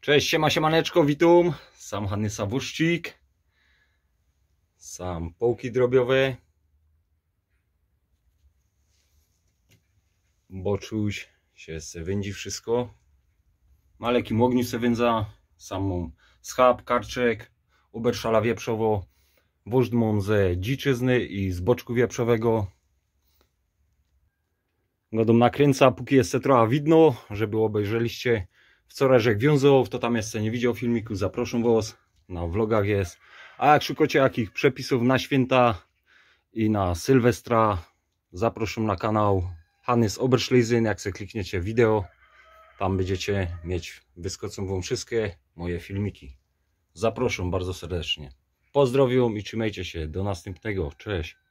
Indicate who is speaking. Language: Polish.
Speaker 1: Cześć, siema, siemaneczko, witam. Sam Hanny Sawuszczyk. Sam połki drobiowe. Boczuś się sewędzi wszystko. Malekim ogniu sewędza. Samą schab, karczek, uberszala wieprzowo. Wóżdmą ze dziczyzny i z boczku wieprzowego. Godą nakręca, póki jest trochę widno, żeby obejrzeliście rzek Wiązów, to tam jeszcze nie widział filmiku, zaproszę Was, na vlogach jest. A jak szukacie jakich przepisów na święta i na Sylwestra, zaproszę na kanał Hannes Oberschlesien, jak se klikniecie wideo, tam będziecie mieć, wyskoczą Wam wszystkie moje filmiki. Zaproszę bardzo serdecznie. pozdrawiam i trzymajcie się. Do następnego. Cześć.